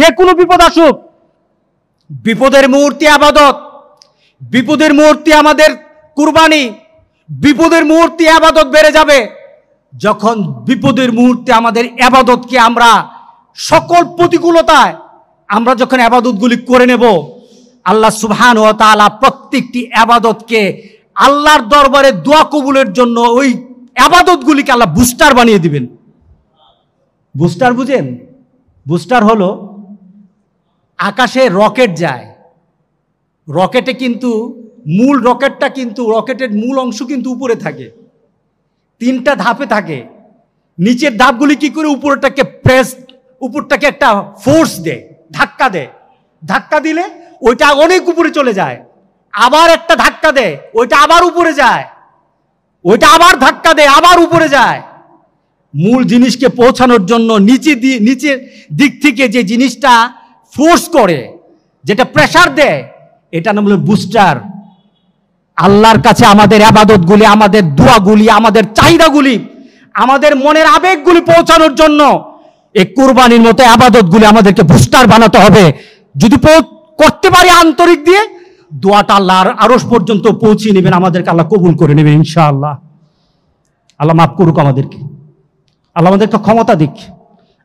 যে কোনো বিপদ আসুক বিপদের মুহূর্তে আবাদত বিপদের মুহূর্তে আমাদের কুরবানি বিপদের মুহূর্তে আবাদত বেড়ে যাবে যখন বিপদের মুহূর্তে আমাদের আবাদতকে আমরা সকল প্রতিকূলতায় আমরা যখন আবাদতগুলি করে নেব আল্লাহ সুবহান ও তালা প্রত্যেকটি আবাদতকে আল্লাহর দরবারে দোয়া কবুলের জন্য ওই আবাদতগুলিকে আল্লাহ বুস্টার বানিয়ে দিবেন বুস্টার বুঝেন বুস্টার হলো আকাশে রকেট যায় রকেটে কিন্তু মূল রকেটটা কিন্তু রকেটের মূল অংশ কিন্তু উপরে থাকে তিনটা ধাপে থাকে নিচের ধাপগুলি কি করে উপরটাকে প্রেস উপরটাকে একটা ফোর্স দেয় ধাক্কা দেয় ধাক্কা দিলে ওইটা অনেক উপরে চলে যায় আবার একটা ধাক্কা দেয় ওইটা আবার উপরে যায় ওইটা আবার ধাক্কা দেয় আবার উপরে যায় মূল জিনিসকে পৌঁছানোর জন্য নিচে দিয়ে নিচের দিক থেকে যে জিনিসটা ফোর্স করে যেটা প্রেশার দেয় এটা নাম বুস্টার আল্লাহর কাছে আমাদের আবাদতগুলি আমাদের দোয়াগুলি আমাদের চাহিদাগুলি আমাদের মনের আবেগগুলি পৌঁছানোর জন্য এই কোরবানির মতো আবাদতগুলি আমাদেরকে বুস্টার বানাতে হবে যদি করতে পারি আন্তরিক দিয়ে দোয়াটা আল্লাহর আরস পর্যন্ত পৌঁছিয়ে নেবেন আমাদেরকে আল্লাহ কবুল করে নেবেন ইনশাআল্লাহ আল্লাহ মাফ করুক আমাদেরকে আল্লাহ আমাদেরকে ক্ষমতা দিক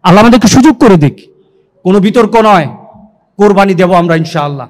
আল্লাহ আমাদেরকে সুযোগ করে দিক কোনো বিতর্ক নয় কোরবানি দেব আমরা ইনশাআল্লাহ